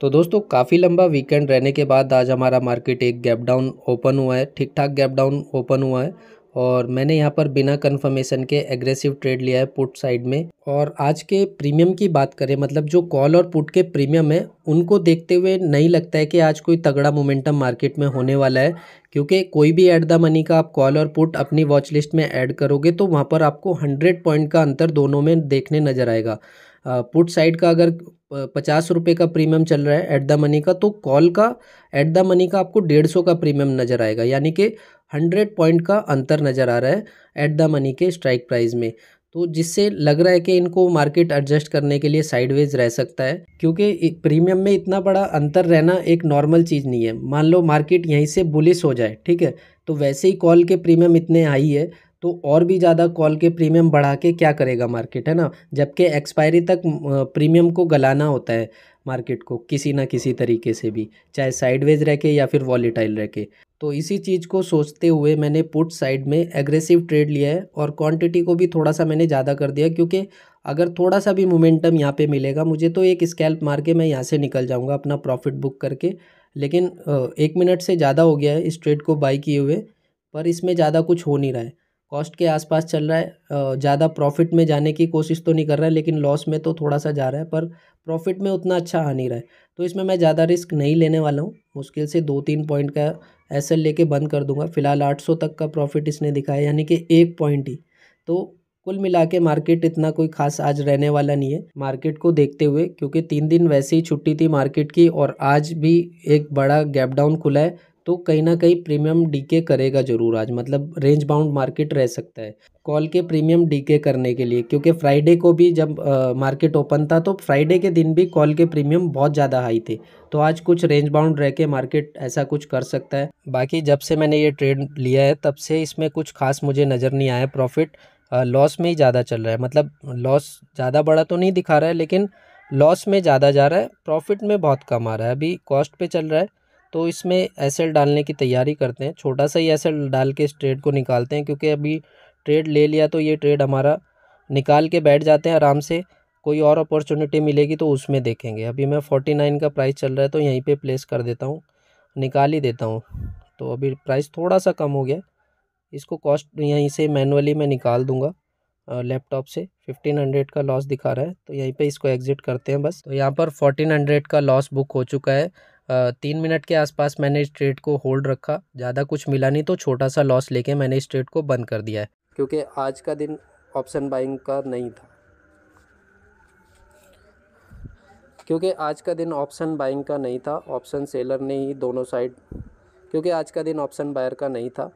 तो दोस्तों काफ़ी लंबा वीकेंड रहने के बाद आज हमारा मार्केट एक गैप डाउन ओपन हुआ है ठीक ठाक गैप डाउन ओपन हुआ है और मैंने यहाँ पर बिना कन्फर्मेशन के एग्रेसिव ट्रेड लिया है पुट साइड में और आज के प्रीमियम की बात करें मतलब जो कॉल और पुट के प्रीमियम है उनको देखते हुए नहीं लगता है कि आज कोई तगड़ा मोमेंटम मार्केट में होने वाला है क्योंकि कोई भी एट द मनी का आप कॉल और पुट अपनी वॉच लिस्ट में ऐड करोगे तो वहाँ पर आपको हंड्रेड पॉइंट का अंतर दोनों में देखने नज़र आएगा पुट साइड का अगर पचास रुपये का प्रीमियम चल रहा है एट द मनी का तो कॉल का एट द मनी का आपको डेढ़ सौ का प्रीमियम नज़र आएगा यानी कि हंड्रेड पॉइंट का अंतर नज़र आ रहा है एट द मनी के स्ट्राइक प्राइस में तो जिससे लग रहा है कि इनको मार्केट एडजस्ट करने के लिए साइडवेज रह सकता है क्योंकि प्रीमियम में इतना बड़ा अंतर रहना एक नॉर्मल चीज़ नहीं है मान लो मार्केट यहीं से बुलिस हो जाए ठीक है तो वैसे ही कॉल के प्रीमियम इतने हाई है तो और भी ज़्यादा कॉल के प्रीमियम बढ़ा के क्या करेगा मार्केट है ना जबकि एक्सपायरी तक प्रीमियम को गलाना होता है मार्केट को किसी ना किसी तरीके से भी चाहे साइडवेज रह के या फिर वॉलीटाइल रह के तो इसी चीज़ को सोचते हुए मैंने पुट साइड में एग्रेसिव ट्रेड लिया है और क्वांटिटी को भी थोड़ा सा मैंने ज़्यादा कर दिया क्योंकि अगर थोड़ा सा भी मोमेंटम यहाँ पे मिलेगा मुझे तो एक स्कैल्प मार के मैं यहाँ से निकल जाऊँगा अपना प्रॉफिट बुक करके लेकिन एक मिनट से ज़्यादा हो गया है इस ट्रेड को बाई किए हुए पर इसमें ज़्यादा कुछ हो नहीं रहा है कॉस्ट के आसपास चल रहा है ज़्यादा प्रॉफिट में जाने की कोशिश तो नहीं कर रहा है लेकिन लॉस में तो थोड़ा सा जा रहा है पर प्रॉफिट में उतना अच्छा आ नहीं रहा है तो इसमें मैं ज़्यादा रिस्क नहीं लेने वाला हूँ मुश्किल से दो तीन पॉइंट का एस एल लेके बंद कर दूंगा फिलहाल आठ सौ तक का प्रॉफिट इसने दिखाया यानी कि एक पॉइंट ही तो कुल मिला के मार्केट इतना कोई खास आज रहने वाला नहीं है मार्केट को देखते हुए क्योंकि तीन दिन वैसे ही छुट्टी थी मार्केट की और आज भी एक बड़ा गैप डाउन खुला है तो कहीं ना कहीं प्रीमियम डीके करेगा जरूर आज मतलब रेंज बाउंड मार्केट रह सकता है कॉल के प्रीमियम डीके करने के लिए क्योंकि फ्राइडे को भी जब मार्केट ओपन था तो फ्राइडे के दिन भी कॉल के प्रीमियम बहुत ज़्यादा हाई थे तो आज कुछ रेंज बाउंड रह के मार्केट ऐसा कुछ कर सकता है बाकी जब से मैंने ये ट्रेड लिया है तब से इसमें कुछ खास मुझे नज़र नहीं आया प्रॉफिट लॉस में ही ज़्यादा चल रहा है मतलब लॉस ज़्यादा बड़ा तो नहीं दिखा रहा है लेकिन लॉस में ज़्यादा जा रहा है प्रॉफिट में बहुत कम आ रहा है अभी कॉस्ट पे चल रहा है तो इसमें एसेल डालने की तैयारी करते हैं छोटा सा ही एसेल डाल के इस ट्रेड को निकालते हैं क्योंकि अभी ट्रेड ले लिया तो ये ट्रेड हमारा निकाल के बैठ जाते हैं आराम से कोई और अपॉर्चुनिटी मिलेगी तो उसमें देखेंगे अभी मैं फोर्टी नाइन का प्राइस चल रहा है तो यहीं पे प्लेस कर देता हूँ निकाल ही देता हूँ तो अभी प्राइस थोड़ा सा कम हो गया इसको कॉस्ट यहीं से मैनुअली मैं निकाल दूँगा लैपटॉप से फिफ्टीन हंड्रेड का लॉस दिखा रहा है तो यहीं पे इसको एग्ज़िट करते हैं बस तो यहाँ पर फोर्टीन हंड्रेड का लॉस बुक हो चुका है तीन मिनट के आसपास मैंने इस ट्रेड को होल्ड रखा ज़्यादा कुछ मिला नहीं तो छोटा सा लॉस लेके मैंने इस ट्रेड को बंद कर दिया है क्योंकि आज का दिन ऑप्शन बाइंग का नहीं था क्योंकि आज का दिन ऑप्शन बाइंग का नहीं था ऑप्शन सेलर ने ही दोनों साइड क्योंकि आज का दिन ऑप्शन बायर का नहीं था